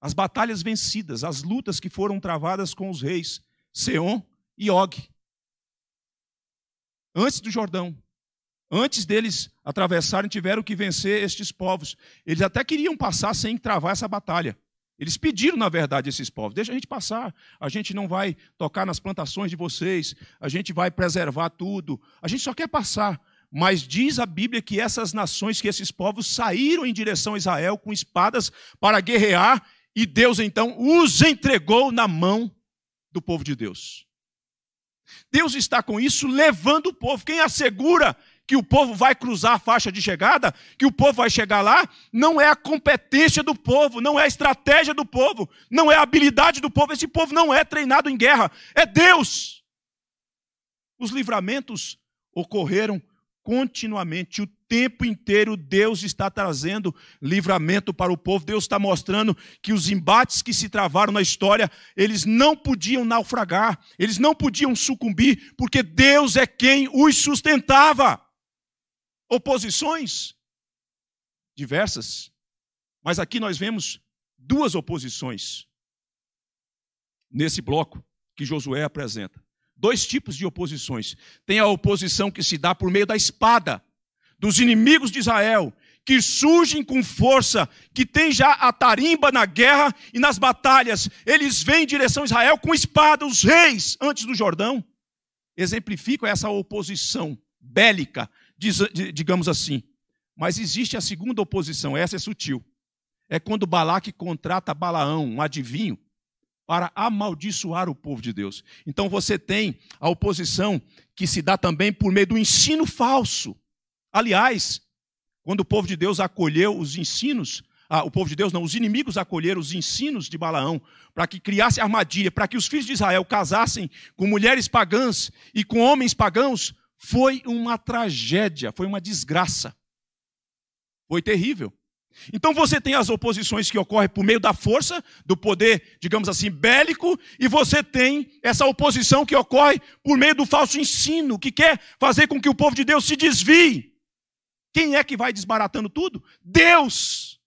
A: As batalhas vencidas, as lutas que foram travadas com os reis Seom e Og. Antes do Jordão. Antes deles atravessarem, tiveram que vencer estes povos. Eles até queriam passar sem travar essa batalha. Eles pediram, na verdade, esses povos: deixa a gente passar, a gente não vai tocar nas plantações de vocês, a gente vai preservar tudo, a gente só quer passar. Mas diz a Bíblia que essas nações, que esses povos saíram em direção a Israel com espadas para guerrear, e Deus então os entregou na mão do povo de Deus. Deus está com isso levando o povo. Quem assegura que o povo vai cruzar a faixa de chegada, que o povo vai chegar lá, não é a competência do povo, não é a estratégia do povo, não é a habilidade do povo. Esse povo não é treinado em guerra, é Deus. Os livramentos ocorreram continuamente, o tempo inteiro Deus está trazendo livramento para o povo. Deus está mostrando que os embates que se travaram na história, eles não podiam naufragar, eles não podiam sucumbir, porque Deus é quem os sustentava oposições diversas, mas aqui nós vemos duas oposições nesse bloco que Josué apresenta. Dois tipos de oposições. Tem a oposição que se dá por meio da espada dos inimigos de Israel, que surgem com força, que tem já a tarimba na guerra e nas batalhas. Eles vêm em direção a Israel com espada, os reis, antes do Jordão. Exemplificam essa oposição bélica digamos assim. Mas existe a segunda oposição, essa é sutil. É quando Balaque contrata Balaão, um adivinho, para amaldiçoar o povo de Deus. Então você tem a oposição que se dá também por meio do ensino falso. Aliás, quando o povo de Deus acolheu os ensinos, ah, o povo de Deus não, os inimigos acolheram os ensinos de Balaão para que criasse armadilha, para que os filhos de Israel casassem com mulheres pagãs e com homens pagãos, foi uma tragédia, foi uma desgraça. Foi terrível. Então você tem as oposições que ocorrem por meio da força, do poder, digamos assim, bélico, e você tem essa oposição que ocorre por meio do falso ensino, que quer fazer com que o povo de Deus se desvie. Quem é que vai desbaratando tudo? Deus.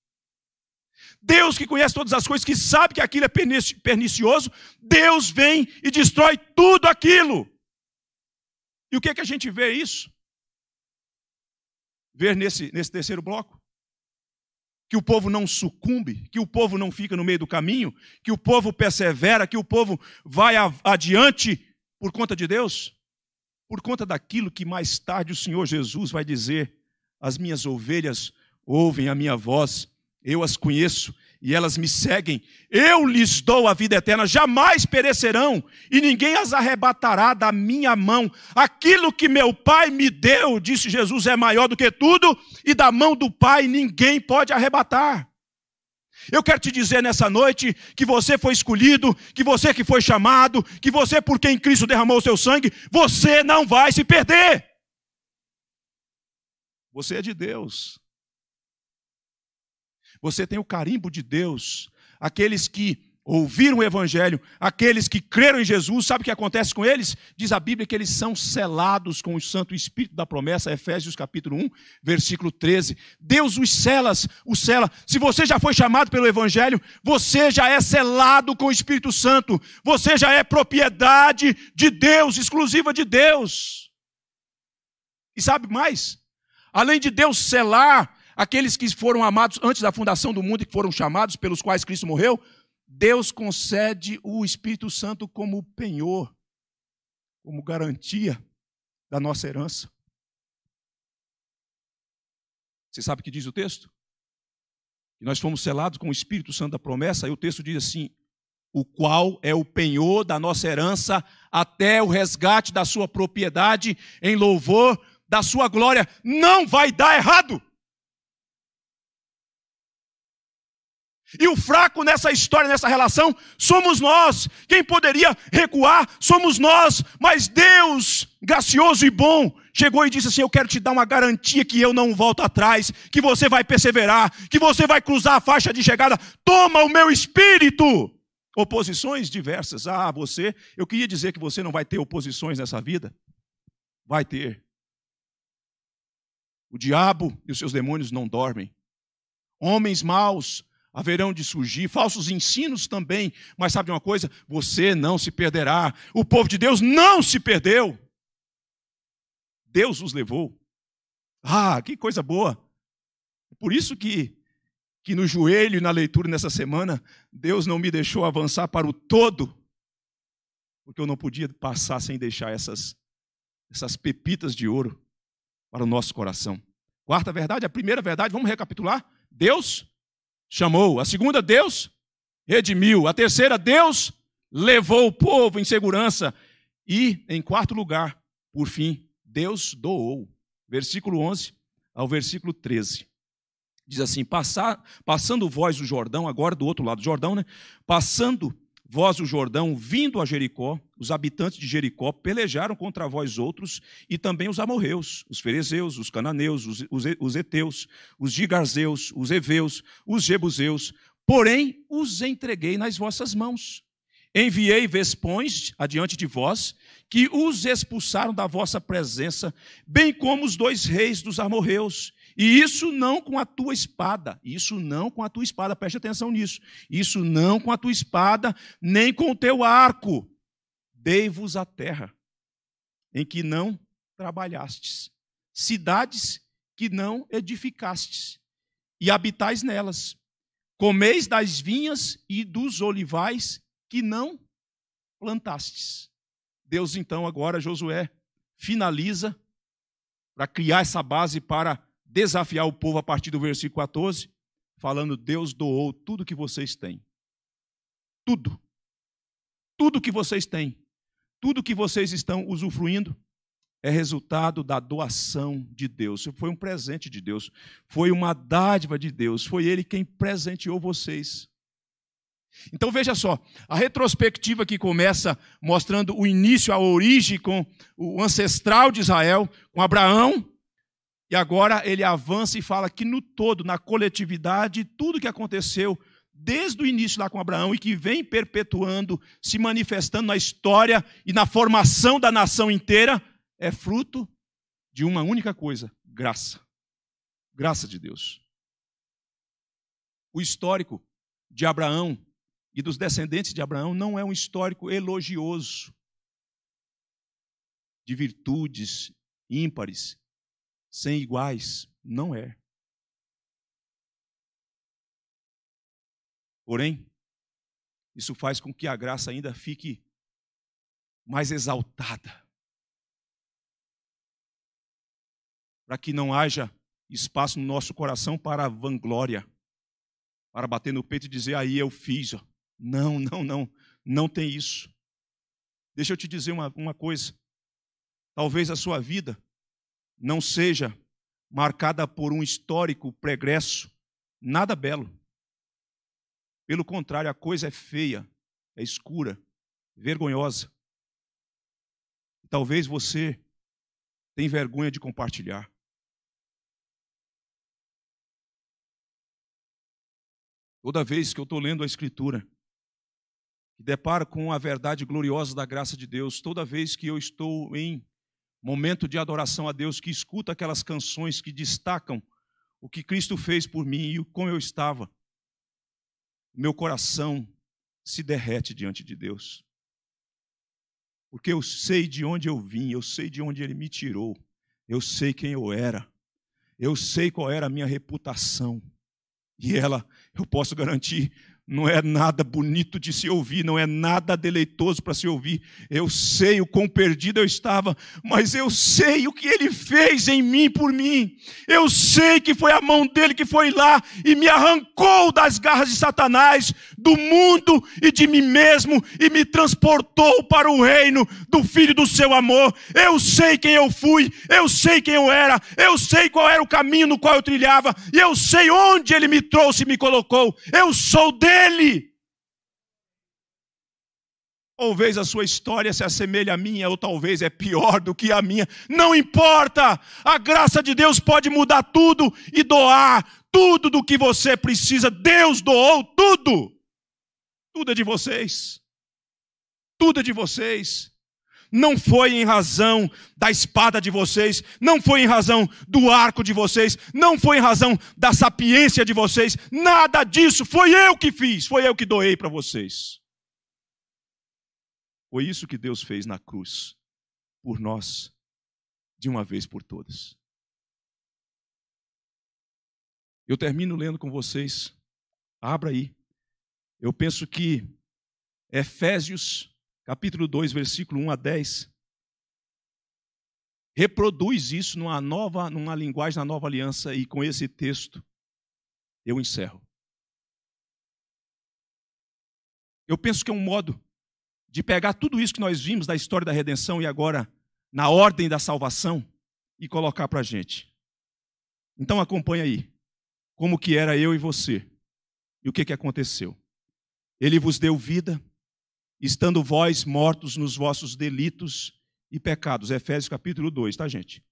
A: Deus que conhece todas as coisas, que sabe que aquilo é pernicioso, Deus vem e destrói tudo aquilo. E o que, é que a gente vê isso? Ver nesse, nesse terceiro bloco? Que o povo não sucumbe, que o povo não fica no meio do caminho, que o povo persevera, que o povo vai adiante por conta de Deus? Por conta daquilo que mais tarde o Senhor Jesus vai dizer: As minhas ovelhas ouvem a minha voz, eu as conheço e elas me seguem, eu lhes dou a vida eterna, jamais perecerão, e ninguém as arrebatará da minha mão. Aquilo que meu Pai me deu, disse Jesus, é maior do que tudo, e da mão do Pai ninguém pode arrebatar. Eu quero te dizer nessa noite que você foi escolhido, que você que foi chamado, que você por quem Cristo derramou o seu sangue, você não vai se perder. Você é de Deus. Você tem o carimbo de Deus. Aqueles que ouviram o evangelho, aqueles que creram em Jesus, sabe o que acontece com eles? Diz a Bíblia que eles são selados com o Santo Espírito da promessa, Efésios capítulo 1, versículo 13. Deus os selas, o sela. Se você já foi chamado pelo evangelho, você já é selado com o Espírito Santo. Você já é propriedade de Deus, exclusiva de Deus. E sabe mais? Além de Deus selar, aqueles que foram amados antes da fundação do mundo e que foram chamados, pelos quais Cristo morreu, Deus concede o Espírito Santo como penhor, como garantia da nossa herança. Você sabe o que diz o texto? Que nós fomos selados com o Espírito Santo da promessa, e o texto diz assim: o qual é o penhor da nossa herança até o resgate da sua propriedade em louvor da sua glória. Não vai dar errado! E o fraco nessa história, nessa relação, somos nós. Quem poderia recuar somos nós. Mas Deus, gracioso e bom, chegou e disse assim: Eu quero te dar uma garantia que eu não volto atrás, que você vai perseverar, que você vai cruzar a faixa de chegada. Toma o meu espírito. Oposições diversas. Ah, você, eu queria dizer que você não vai ter oposições nessa vida. Vai ter. O diabo e os seus demônios não dormem. Homens maus haverão de surgir, falsos ensinos também, mas sabe de uma coisa? Você não se perderá. O povo de Deus não se perdeu. Deus os levou. Ah, que coisa boa! Por isso que que no joelho e na leitura nessa semana, Deus não me deixou avançar para o todo, porque eu não podia passar sem deixar essas essas pepitas de ouro para o nosso coração. Quarta verdade, a primeira verdade, vamos recapitular? Deus chamou. A segunda, Deus redimiu. A terceira, Deus levou o povo em segurança. E, em quarto lugar, por fim, Deus doou. Versículo 11 ao versículo 13. Diz assim: Passar, passando vós o Jordão, agora do outro lado do Jordão, né? Passando vós o Jordão, vindo a Jericó, os habitantes de Jericó pelejaram contra vós outros, e também os amorreus, os fariseus, os cananeus, os, os, os heteus, os gigarzeus, os heveus, os jebuseus, porém os entreguei nas vossas mãos. Enviei vespões adiante de vós, que os expulsaram da vossa presença, bem como os dois reis dos amorreus, e isso não com a tua espada, isso não com a tua espada, preste atenção nisso. Isso não com a tua espada, nem com o teu arco. Dei-vos a terra em que não trabalhastes, cidades que não edificastes, e habitais nelas. Comeis das vinhas e dos olivais que não plantastes. Deus, então, agora, Josué, finaliza para criar essa base para desafiar o povo a partir do versículo 14, falando: Deus doou tudo que vocês têm. Tudo. Tudo que vocês têm. Tudo que vocês estão usufruindo é resultado da doação de Deus. Foi um presente de Deus. Foi uma dádiva de Deus. Foi Ele quem presenteou vocês. Então veja só, a retrospectiva que começa mostrando o início, a origem com o ancestral de Israel, com Abraão, e agora ele avança e fala que no todo, na coletividade, tudo que aconteceu desde o início lá com Abraão e que vem perpetuando, se manifestando na história e na formação da nação inteira, é fruto de uma única coisa: graça. Graça de Deus. O histórico de Abraão e dos descendentes de Abraão não é um histórico elogioso de virtudes ímpares sem iguais não é. Porém, isso faz com que a graça ainda fique mais exaltada. Para que não haja espaço no nosso coração para a vanglória, para bater no peito e dizer, aí eu fiz. Não, não, não, não tem isso. Deixa eu te dizer uma, uma coisa. Talvez a sua vida não seja marcada por um histórico pregresso, nada belo. Pelo contrário, a coisa é feia, é escura, vergonhosa. Talvez você tenha vergonha de compartilhar. Toda vez que eu estou lendo a Escritura, que deparo com a verdade gloriosa da graça de Deus, toda vez que eu estou em momento de adoração a Deus, que escuta aquelas canções que destacam o que Cristo fez por mim e como eu estava, meu coração se derrete diante de Deus. Porque eu sei de onde eu vim, eu sei de onde Ele me tirou, eu sei quem eu era, eu sei qual era a minha reputação. E ela, eu posso garantir, não é nada bonito de se ouvir, não é nada deleitoso para se ouvir. Eu sei o quão perdido eu estava, mas eu sei o que ele fez em mim por mim. Eu sei que foi a mão dele que foi lá e me arrancou das garras de Satanás, do mundo e de mim mesmo e me transportou para o reino do filho do seu amor. Eu sei quem eu fui, eu sei quem eu era, eu sei qual era o caminho no qual eu trilhava, e eu sei onde ele me trouxe e me colocou. Eu sou Deus ele. Talvez a sua história se assemelhe à minha, ou talvez é pior do que a minha. Não importa! A graça de Deus pode mudar tudo e doar tudo do que você precisa. Deus doou tudo! Tudo é de vocês. Tudo é de vocês não foi em razão da espada de vocês, não foi em razão do arco de vocês, não foi em razão da sapiência de vocês, nada disso, foi eu que fiz, foi eu que doei para vocês. Foi isso que Deus fez na cruz, por nós, de uma vez por todas. Eu termino lendo com vocês, abra aí. Eu penso que Efésios capítulo 2, versículo 1 a 10, reproduz isso numa nova, numa linguagem na nova aliança e com esse texto eu encerro. Eu penso que é um modo de pegar tudo isso que nós vimos da história da redenção e agora na ordem da salvação e colocar para a gente. Então acompanha aí como que era eu e você e o que, que aconteceu. Ele vos deu vida estando vós mortos nos vossos delitos e pecados. Efésios capítulo 2, tá, gente?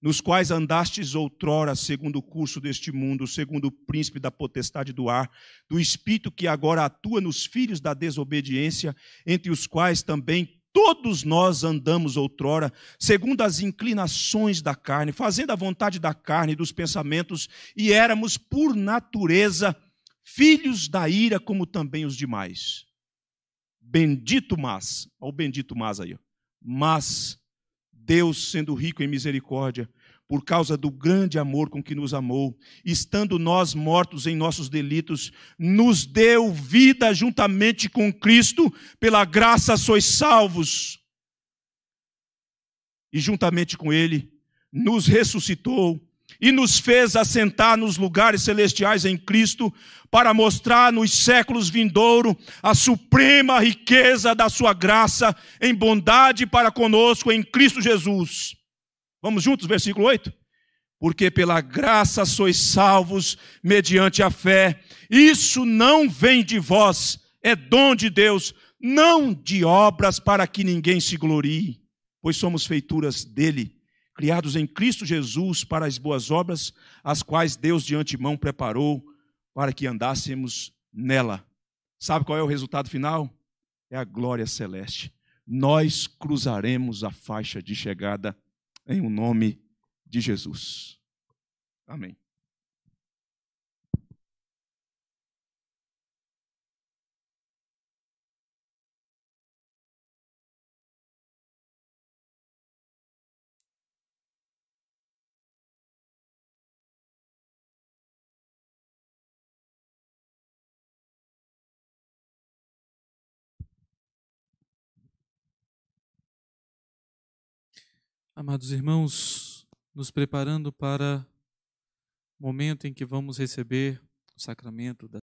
A: Nos quais andastes outrora, segundo o curso deste mundo, segundo o príncipe da potestade do ar, do espírito que agora atua nos filhos da desobediência, entre os quais também todos nós andamos outrora, segundo as inclinações da carne, fazendo a vontade da carne e dos pensamentos, e éramos, por natureza, filhos da ira, como também os demais bendito mas, olha o bendito mas aí, mas Deus, sendo rico em misericórdia, por causa do grande amor com que nos amou, estando nós mortos em nossos delitos, nos deu vida juntamente com Cristo, pela graça sois salvos. E juntamente com Ele, nos ressuscitou e nos fez assentar nos lugares celestiais em Cristo, para mostrar nos séculos vindouro a suprema riqueza da sua graça em bondade para conosco em Cristo Jesus. Vamos juntos, versículo 8? Porque pela graça sois salvos mediante a fé. Isso não vem de vós, é dom de Deus, não de obras para que ninguém se glorie, pois somos feituras dele criados em Cristo Jesus para as boas obras, as quais Deus de antemão preparou para que andássemos nela. Sabe qual é o resultado final? É a glória celeste. Nós cruzaremos a faixa de chegada em o um nome de Jesus. Amém. Amados irmãos, nos preparando para o momento em que vamos receber o sacramento da